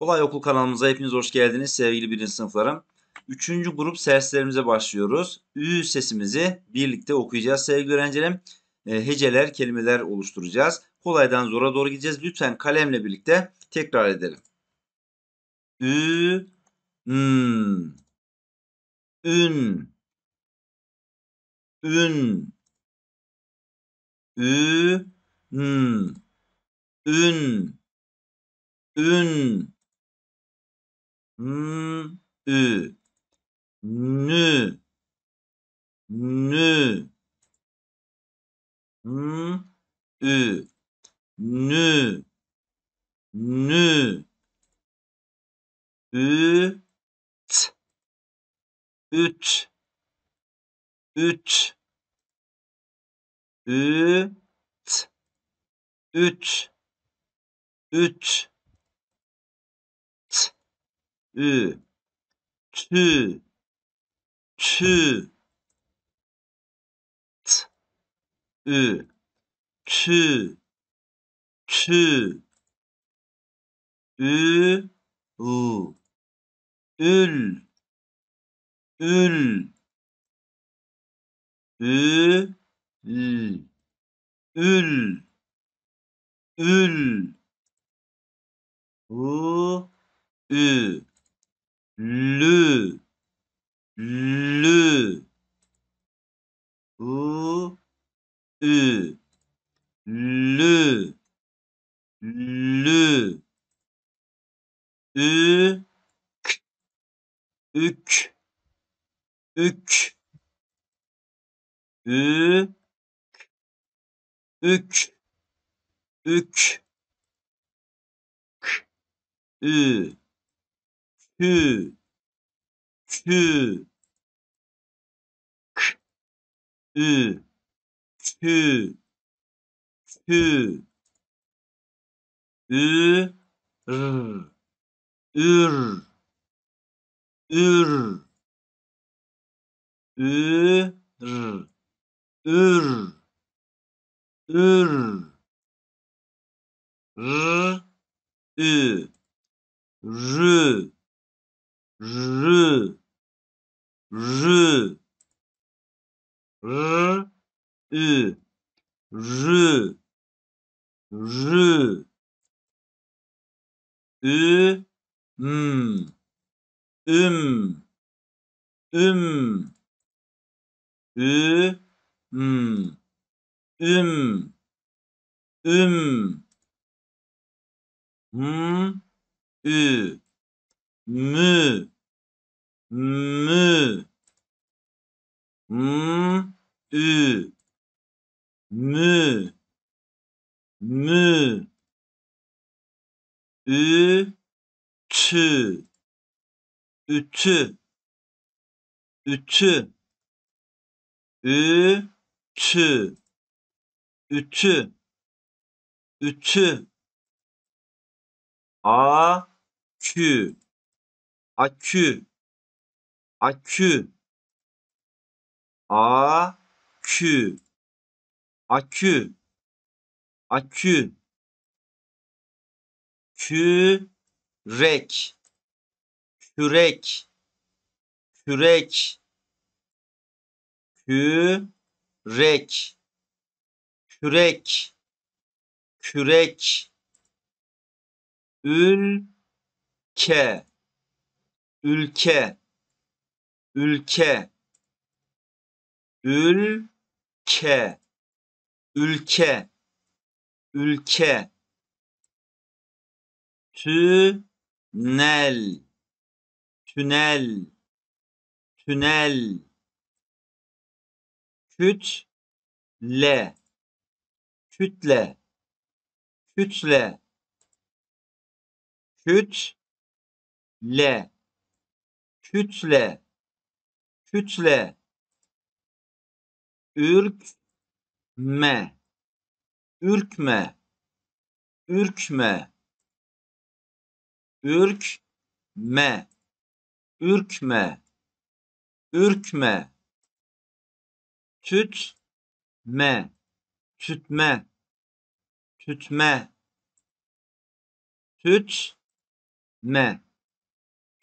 Kolay Okul kanalımıza hepiniz hoş geldiniz sevgili birinci sınıflarım. Üçüncü grup seslerimize başlıyoruz. Ü sesimizi birlikte okuyacağız sevgili öğrencilerim. Ee, heceler, kelimeler oluşturacağız. Kolaydan zora doğru gideceğiz. Lütfen kalemle birlikte tekrar edelim. Ü, Ün, ün, ün, ü, n ün ün n ü nü nü n ü nü nü ü üt üt üt üt üç, ç, ü, çü, çü, ç, ü, çü, çü, ü, u, ül, ül, ü, ül, ül, ül, U, ü, lü, lü, u, ü, lü, lü, ü, k, ük, ük, ü, k, ük, ük, ük. ü, kü, kü, k, ü, kü, kü, ü, r, ür, ür, ür, ür, ür, r, ü. je, je, je, je, je, je, je, je, hum, hum, hum, hum, 으, 무, 무, 음, 으, 무, 무, 으, 츠, 으츠, 으츠, 으, 츠, 으츠, 으츠, 아, akü akü akü akü akü akü kürek kürek kürek kürek kürek kürek ül ülke ülke ülke ülke ülke ülke tünel tünel tünel kütle kütle kütle kütle le kütle kütle ürkme ürkme ürkme ürkme ürkme ürkme tütme tütme tütme tütme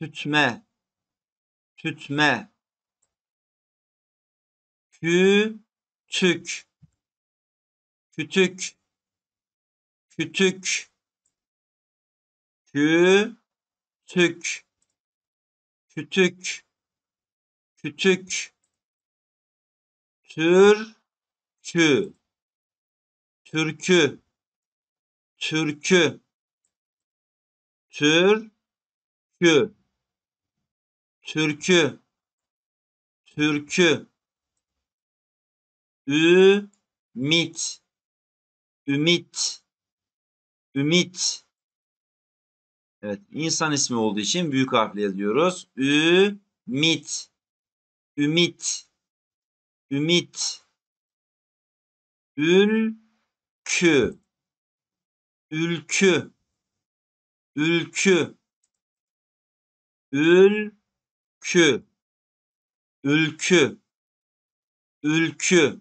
tütme tütme kütük, kütük kütük kütük kütük kütük türkü türkü türkü türkü türkü türkü ümit ümit ümit Evet insan ismi olduğu için büyük harfle yazıyoruz. Ümit ümit ümit ülkü ülkü ülkü ül kü ülkü ülkü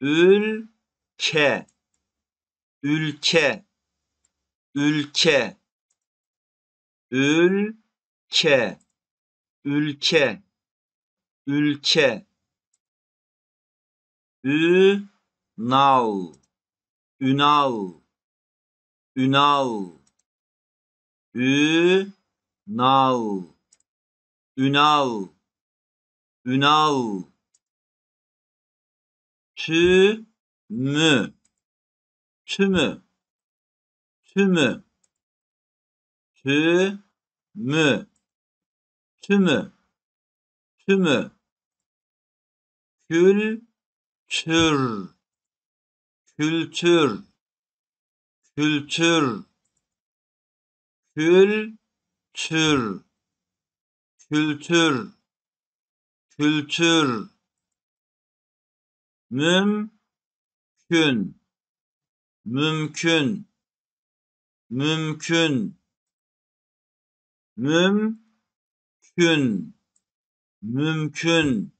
ülke ülke ülke ülke ülke ülke ünal ünal ünal ünal Ünal, Ünal. tümü, tümü, tümü, tümü, tü tümü, tümü. Kültür, kültür, kültür, kültür kültür kültür mümkün mümkün mümkün mümkün mümkün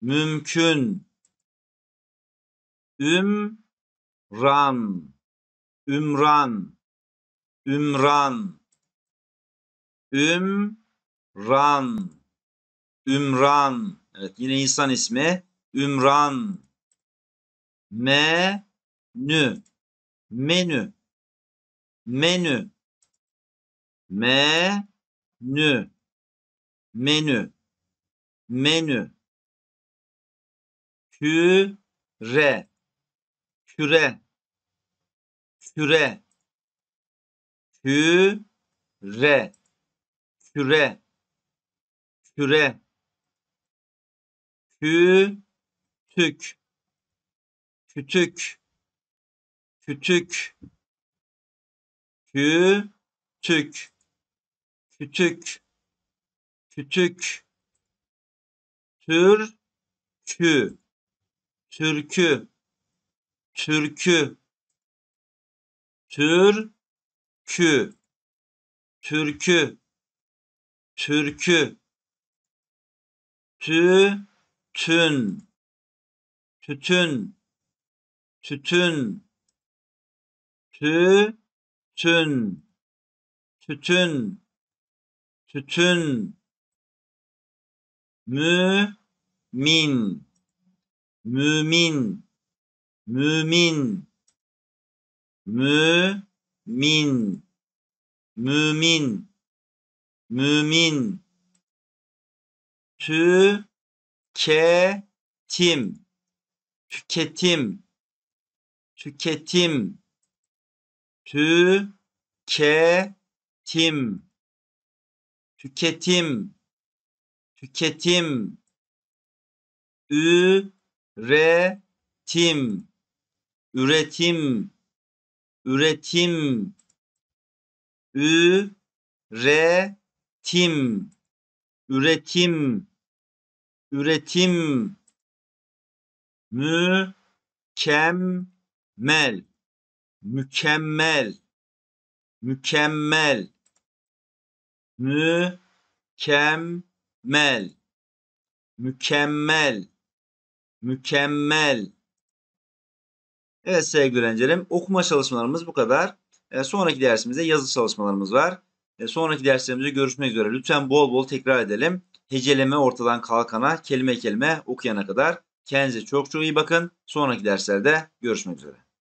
mümkün ümran ümran ümran ümran Ran, Ümran. Evet yine insan ismi. Ümran. Menü. Menü. Menü. Menü. Menü. Menü. Küre. Küre. Küre. Küre. Küre. küre küre kütük kütük kütük kütük kütük kütük türkü türkü türkü türkü türkü türkü 추춘 추춘 추춘 추춘 추춘 추춘 추춘 무민 무민 무민 무민 무민 무민 tüketim tüketim tüketim tüketim tüketim tüketim üretim üretim üretim üretim üretim üretim mükemmel mükemmel mükemmel mükemmel mükemmel mükemmel Evet sevgili öğrencilerim okuma çalışmalarımız bu kadar. E, sonraki dersimizde yazı çalışmalarımız var. E, sonraki derslerimizde görüşmek üzere. Lütfen bol bol tekrar edelim heceleme ortadan kalkana, kelime kelime okuyana kadar kendinize çok çok iyi bakın. Sonraki derslerde görüşmek üzere.